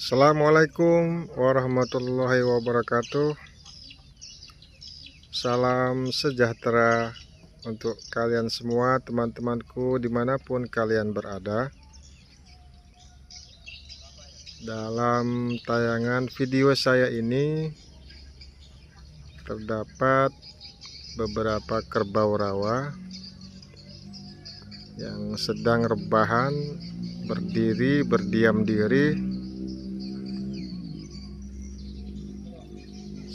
Assalamualaikum warahmatullahi wabarakatuh Salam sejahtera untuk kalian semua teman-temanku dimanapun kalian berada Dalam tayangan video saya ini Terdapat beberapa kerbau rawa Yang sedang rebahan Berdiri, berdiam diri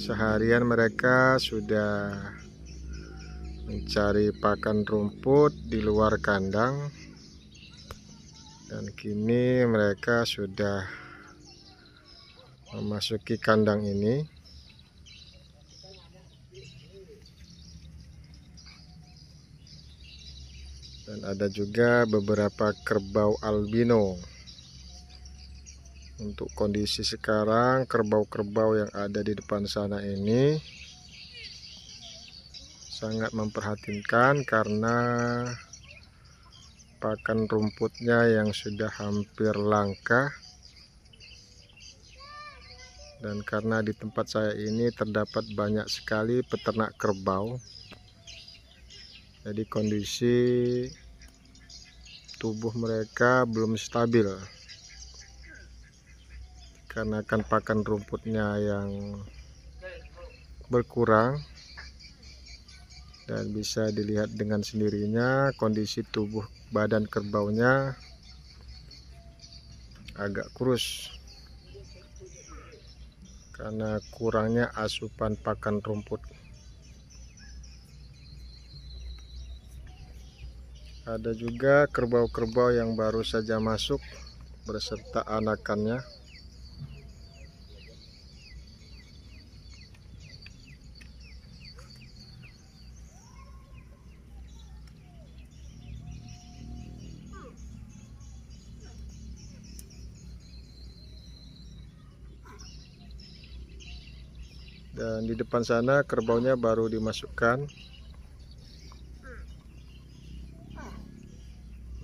seharian mereka sudah mencari pakan rumput di luar kandang dan kini mereka sudah memasuki kandang ini dan ada juga beberapa kerbau albino untuk kondisi sekarang kerbau-kerbau yang ada di depan sana ini sangat memperhatinkan karena pakan rumputnya yang sudah hampir langka dan karena di tempat saya ini terdapat banyak sekali peternak kerbau jadi kondisi tubuh mereka belum stabil dikarenakan pakan rumputnya yang berkurang dan bisa dilihat dengan sendirinya kondisi tubuh badan kerbaunya agak kurus karena kurangnya asupan pakan rumput ada juga kerbau-kerbau yang baru saja masuk berserta anakannya dan di depan sana kerbaunya baru dimasukkan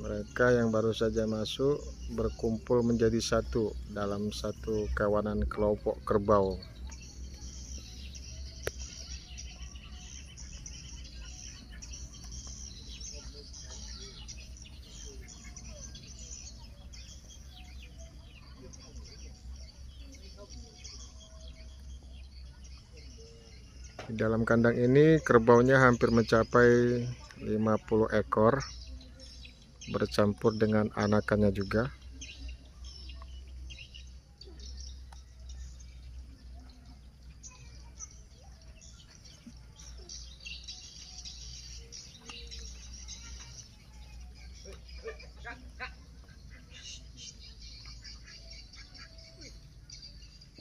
mereka yang baru saja masuk berkumpul menjadi satu dalam satu kawanan kelompok kerbau Di dalam kandang ini kerbaunya hampir mencapai 50 ekor bercampur dengan anakannya juga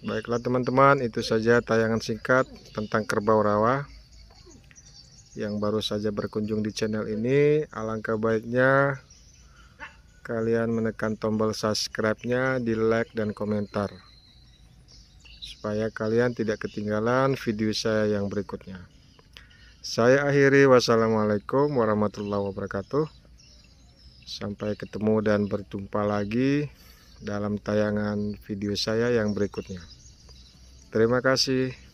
Baiklah teman-teman, itu saja tayangan singkat tentang kerbau rawa yang baru saja berkunjung di channel ini. Alangkah baiknya kalian menekan tombol subscribe-nya, di like dan komentar. Supaya kalian tidak ketinggalan video saya yang berikutnya. Saya akhiri wassalamualaikum warahmatullahi wabarakatuh. Sampai ketemu dan berjumpa lagi dalam tayangan video saya yang berikutnya. Terima kasih.